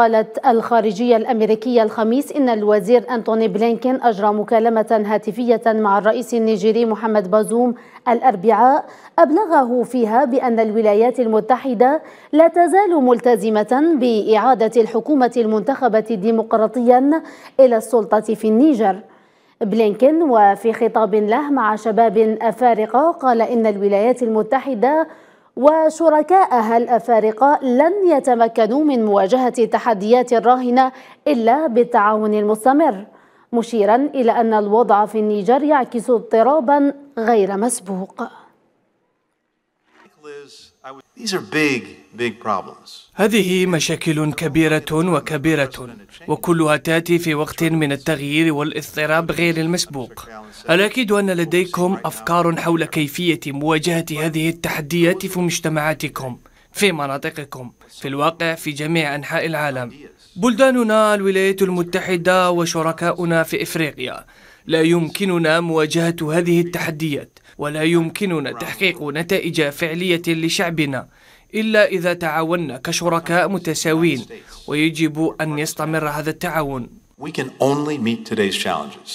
قالت الخارجية الأمريكية الخميس إن الوزير أنتوني بلينكين أجرى مكالمة هاتفية مع الرئيس النيجيري محمد بازوم الأربعاء أبلغه فيها بأن الولايات المتحدة لا تزال ملتزمة بإعادة الحكومة المنتخبة ديمقراطيا إلى السلطة في النيجر بلينكين وفي خطاب له مع شباب أفارقة قال إن الولايات المتحدة وشركائها الأفارقة لن يتمكنوا من مواجهة التحديات الراهنة إلا بالتعاون المستمر مشيرا إلى أن الوضع في النيجر يعكس اضطرابا غير مسبوق These are big, big problems. هذه مشاكل كبيرة وكبيرة وكلها تأتي في وقت من التغيير والاضطراب غير المسبوق الأكيد أن لديكم أفكار حول كيفية مواجهة هذه التحديات في مجتمعاتكم في مناطقكم في الواقع في جميع أنحاء العالم بلداننا الولايات المتحدة وشركاؤنا في إفريقيا لا يمكننا مواجهة هذه التحديات ولا يمكننا تحقيق نتائج فعلية لشعبنا إلا إذا تعاوننا كشركاء متساوين ويجب أن يستمر هذا التعاون. We can only meet today's challenges.